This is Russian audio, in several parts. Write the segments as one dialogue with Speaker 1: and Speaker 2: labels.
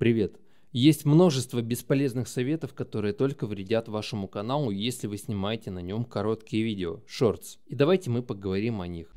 Speaker 1: Привет! Есть множество бесполезных советов, которые только вредят вашему каналу, если вы снимаете на нем короткие видео, шортс. И давайте мы поговорим о них.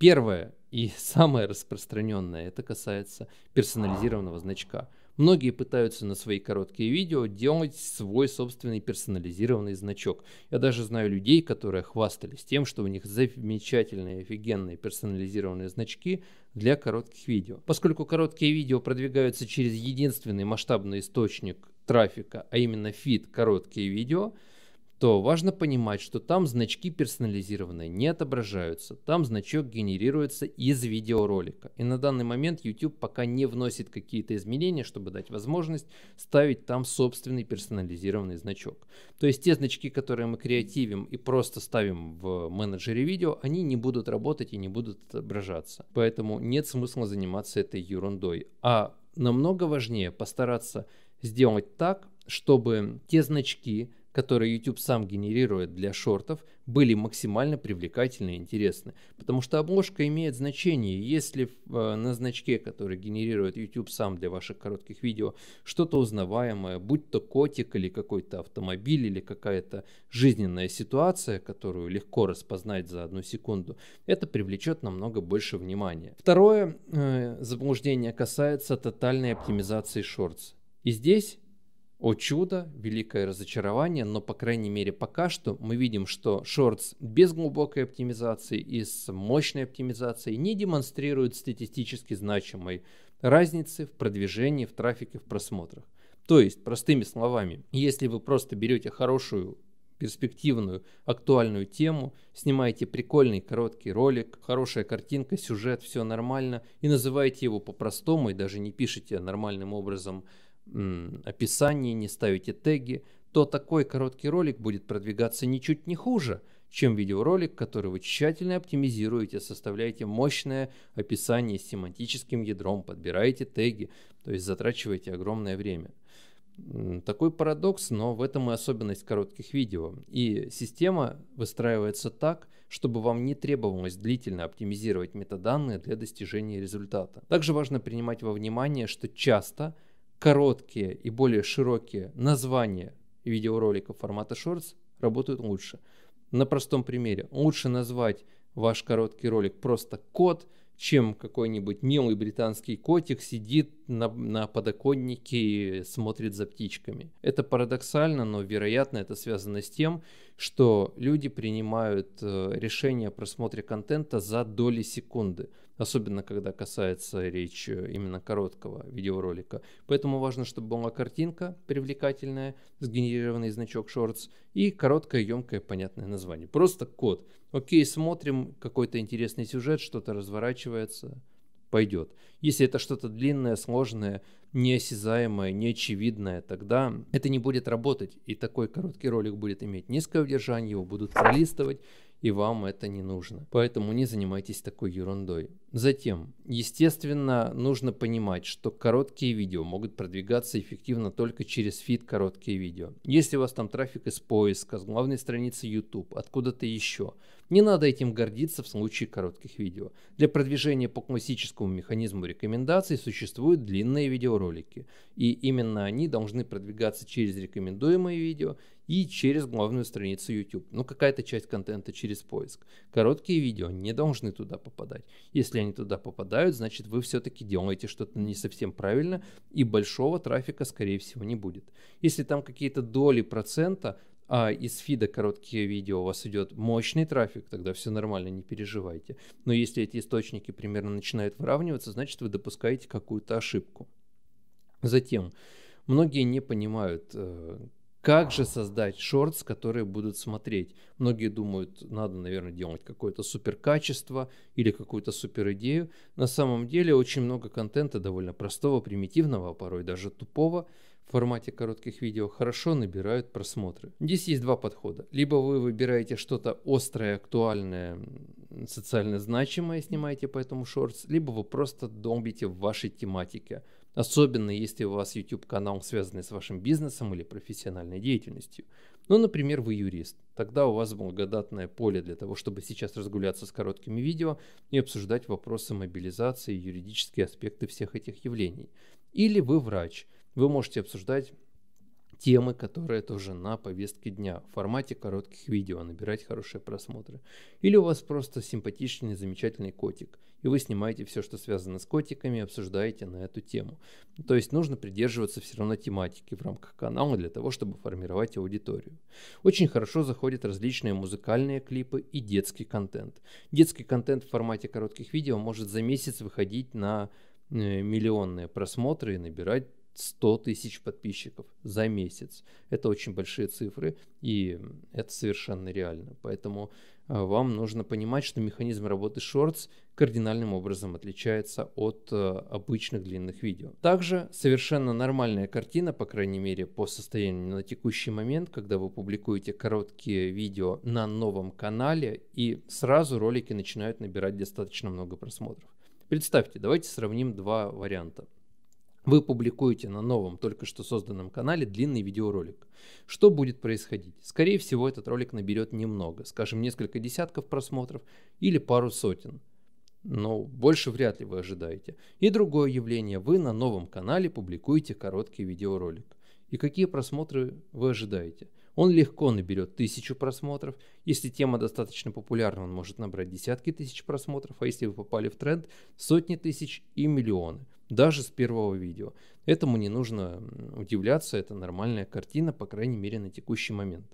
Speaker 1: Первое и самое распространенное, это касается персонализированного значка – Многие пытаются на свои короткие видео делать свой собственный персонализированный значок. Я даже знаю людей, которые хвастались тем, что у них замечательные, офигенные персонализированные значки для коротких видео. Поскольку короткие видео продвигаются через единственный масштабный источник трафика, а именно фид короткие видео, то важно понимать, что там значки персонализированные не отображаются, там значок генерируется из видеоролика. И на данный момент YouTube пока не вносит какие-то изменения, чтобы дать возможность ставить там собственный персонализированный значок. То есть те значки, которые мы креативим и просто ставим в менеджере видео, они не будут работать и не будут отображаться. Поэтому нет смысла заниматься этой ерундой. А намного важнее постараться сделать так, чтобы те значки, которые YouTube сам генерирует для шортов, были максимально привлекательны и интересны. Потому что обложка имеет значение. Если э, на значке, который генерирует YouTube сам для ваших коротких видео, что-то узнаваемое, будь то котик или какой-то автомобиль или какая-то жизненная ситуация, которую легко распознать за одну секунду, это привлечет намного больше внимания. Второе э, заблуждение касается тотальной оптимизации шортс. И здесь о чудо, великое разочарование, но, по крайней мере, пока что мы видим, что шортс без глубокой оптимизации и с мощной оптимизацией не демонстрируют статистически значимой разницы в продвижении, в трафике, в просмотрах. То есть, простыми словами, если вы просто берете хорошую перспективную, актуальную тему, снимаете прикольный короткий ролик, хорошая картинка, сюжет, все нормально, и называете его по-простому, и даже не пишете нормальным образом описание, не ставите теги, то такой короткий ролик будет продвигаться ничуть не хуже, чем видеоролик, который вы тщательно оптимизируете, составляете мощное описание с семантическим ядром, подбираете теги, то есть затрачиваете огромное время. Такой парадокс, но в этом и особенность коротких видео. И система выстраивается так, чтобы вам не требовалось длительно оптимизировать метаданные для достижения результата. Также важно принимать во внимание, что часто – короткие и более широкие названия видеороликов формата Shorts работают лучше. На простом примере. Лучше назвать ваш короткий ролик просто кот чем какой-нибудь милый британский котик сидит на, на подоконнике и смотрит за птичками. Это парадоксально, но, вероятно, это связано с тем, что люди принимают э, решение о просмотре контента за доли секунды, особенно когда касается речи э, именно короткого видеоролика. Поэтому важно, чтобы была картинка привлекательная, сгенерированный значок Shorts и короткое, емкое, понятное название. Просто код. Окей, смотрим какой-то интересный сюжет, что-то разворачивается – пойдет. Если это что-то длинное, сложное, неосязаемое, неочевидное, тогда это не будет работать, и такой короткий ролик будет иметь низкое удержание, его будут пролистывать, и вам это не нужно. Поэтому не занимайтесь такой ерундой. Затем, естественно, нужно понимать, что короткие видео могут продвигаться эффективно только через фид короткие видео. Если у вас там трафик из поиска, с главной страницы YouTube, откуда-то еще, не надо этим гордиться в случае коротких видео. Для продвижения по классическому механизму рекомендаций существуют длинные видеоролики, и именно они должны продвигаться через рекомендуемые видео и через главную страницу YouTube. Ну, какая-то часть контента через поиск. Короткие видео не должны туда попадать. Если они туда попадают, значит, вы все-таки делаете что-то не совсем правильно, и большого трафика, скорее всего, не будет. Если там какие-то доли процента, а из фида короткие видео у вас идет мощный трафик, тогда все нормально, не переживайте. Но если эти источники примерно начинают выравниваться, значит, вы допускаете какую-то ошибку. Затем, многие не понимают, э, как же создать шортс, которые будут смотреть? Многие думают, надо, наверное, делать какое-то супер качество или какую-то супер идею. На самом деле очень много контента довольно простого, примитивного, а порой даже тупого в формате коротких видео хорошо набирают просмотры. Здесь есть два подхода. Либо вы выбираете что-то острое, актуальное, социально значимое, снимаете по этому шортс, либо вы просто долбите в вашей тематике – Особенно если у вас YouTube канал связанный с вашим бизнесом или профессиональной деятельностью. Ну, например, вы юрист. Тогда у вас благодатное поле для того, чтобы сейчас разгуляться с короткими видео и обсуждать вопросы мобилизации и юридические аспекты всех этих явлений. Или вы врач. Вы можете обсуждать темы, которые тоже на повестке дня в формате коротких видео, а набирать хорошие просмотры. Или у вас просто симпатичный, замечательный котик, и вы снимаете все, что связано с котиками, и обсуждаете на эту тему. То есть нужно придерживаться все равно тематики в рамках канала для того, чтобы формировать аудиторию. Очень хорошо заходят различные музыкальные клипы и детский контент. Детский контент в формате коротких видео может за месяц выходить на э, миллионные просмотры и набирать 100 тысяч подписчиков за месяц. Это очень большие цифры, и это совершенно реально. Поэтому э, вам нужно понимать, что механизм работы Shorts кардинальным образом отличается от э, обычных длинных видео. Также совершенно нормальная картина, по крайней мере по состоянию на текущий момент, когда вы публикуете короткие видео на новом канале и сразу ролики начинают набирать достаточно много просмотров. Представьте, давайте сравним два варианта вы публикуете на новом, только что созданном канале длинный видеоролик. Что будет происходить? Скорее всего, этот ролик наберет немного, скажем, несколько десятков просмотров или пару сотен. Но больше вряд ли вы ожидаете. И другое явление, вы на новом канале публикуете короткий видеоролик. И какие просмотры вы ожидаете? Он легко наберет тысячу просмотров. Если тема достаточно популярна, он может набрать десятки тысяч просмотров, а если вы попали в тренд, сотни тысяч и миллионы – даже с первого видео. Этому не нужно удивляться, это нормальная картина, по крайней мере на текущий момент.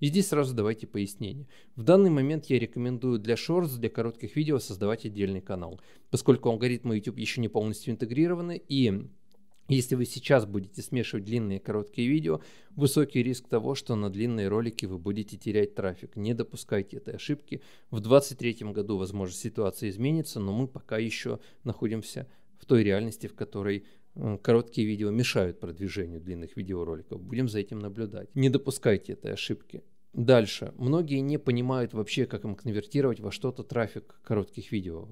Speaker 1: И здесь сразу давайте пояснение. В данный момент я рекомендую для шортс, для коротких видео создавать отдельный канал, поскольку алгоритмы YouTube еще не полностью интегрированы и если вы сейчас будете смешивать длинные и короткие видео, высокий риск того, что на длинные ролики вы будете терять трафик. Не допускайте этой ошибки. В 2023 году, возможно, ситуация изменится, но мы пока еще находимся в той реальности, в которой короткие видео мешают продвижению длинных видеороликов. Будем за этим наблюдать. Не допускайте этой ошибки. Дальше. Многие не понимают вообще, как им конвертировать во что-то трафик коротких видео.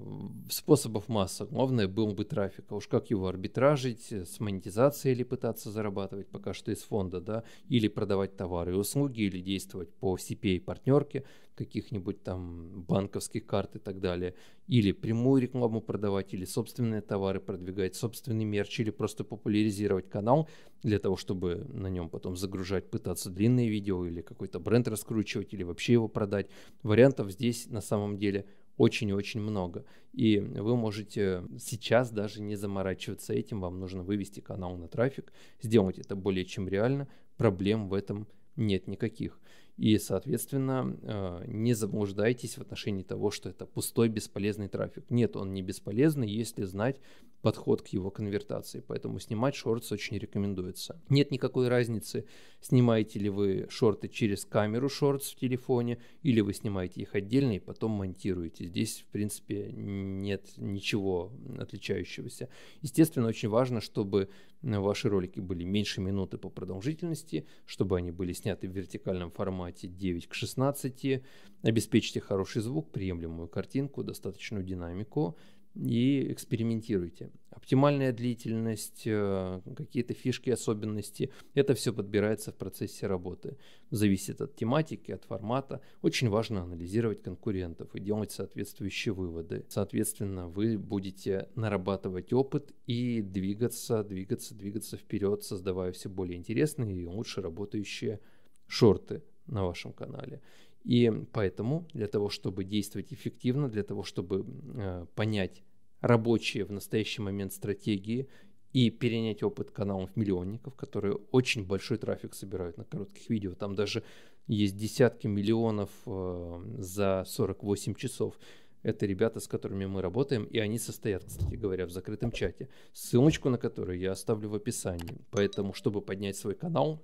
Speaker 1: Способов масса. Главное, был бы трафик. А уж как его арбитражить, с монетизацией или пытаться зарабатывать пока что из фонда, да, или продавать товары и услуги, или действовать по CPA-партнерке каких-нибудь там банковских карт и так далее, или прямую рекламу продавать, или собственные товары продвигать, собственный мерч, или просто популяризировать канал для того, чтобы на нем потом загружать, пытаться длинные видео или какой-то бренд раскручивать или вообще его продать. Вариантов здесь на самом деле очень и очень много. И вы можете сейчас даже не заморачиваться этим, вам нужно вывести канал на трафик, сделать это более чем реально, проблем в этом нет никаких. И, соответственно, э, не заблуждайтесь в отношении того, что это пустой, бесполезный трафик. Нет, он не бесполезный, если знать подход к его конвертации. Поэтому снимать шорты очень рекомендуется. Нет никакой разницы, снимаете ли вы шорты через камеру шортс в телефоне, или вы снимаете их отдельно и потом монтируете. Здесь, в принципе, нет ничего отличающегося. Естественно, очень важно, чтобы ваши ролики были меньше минуты по продолжительности, чтобы они были сняты в вертикальном формате, формате 9 к 16. Обеспечьте хороший звук, приемлемую картинку, достаточную динамику и экспериментируйте. Оптимальная длительность, э, какие-то фишки, особенности, это все подбирается в процессе работы. Зависит от тематики, от формата. Очень важно анализировать конкурентов и делать соответствующие выводы. Соответственно, вы будете нарабатывать опыт и двигаться, двигаться, двигаться вперед, создавая все более интересные и лучше работающие шорты на вашем канале. И поэтому для того, чтобы действовать эффективно, для того, чтобы э, понять рабочие в настоящий момент стратегии и перенять опыт каналов миллионников, которые очень большой трафик собирают на коротких видео. Там даже есть десятки миллионов э, за 48 часов. Это ребята, с которыми мы работаем, и они состоят, кстати говоря, в закрытом чате, ссылочку на которую я оставлю в описании. Поэтому, чтобы поднять свой канал,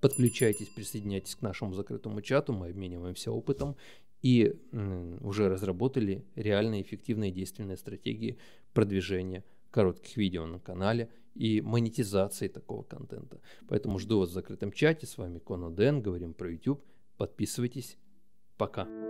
Speaker 1: Подключайтесь, присоединяйтесь к нашему закрытому чату, мы обмениваемся опытом и уже разработали реально эффективные действенные стратегии продвижения коротких видео на канале и монетизации такого контента. Поэтому жду вас в закрытом чате. С вами Коно Дэн, говорим про YouTube. Подписывайтесь. Пока.